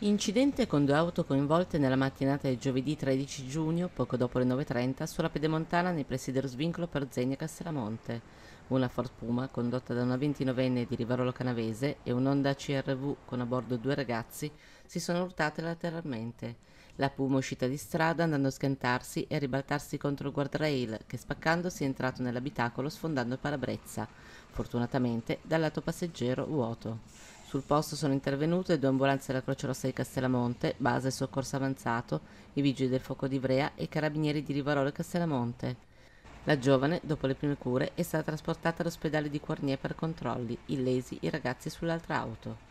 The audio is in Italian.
Incidente con due auto coinvolte nella mattinata di giovedì 13 giugno, poco dopo le 9.30, sulla pedemontana nei pressi dello svincolo per Zegna Castellamonte. Una Ford Puma condotta da una 29enne di Rivarolo Canavese e un Honda CRV con a bordo due ragazzi si sono urtate lateralmente. La Puma è uscita di strada andando a schiantarsi e a ribaltarsi contro il guardrail che spaccandosi è entrato nell'abitacolo sfondando il parabrezza. Fortunatamente dal lato passeggero vuoto. Sul posto sono intervenute due ambulanze della Croce Rossa di Castellamonte, base soccorso avanzato, i vigili del fuoco di Ivrea e i carabinieri di Rivarolo e Castellamonte. La giovane, dopo le prime cure, è stata trasportata all'ospedale di Cornier per controlli, illesi i ragazzi sull'altra auto.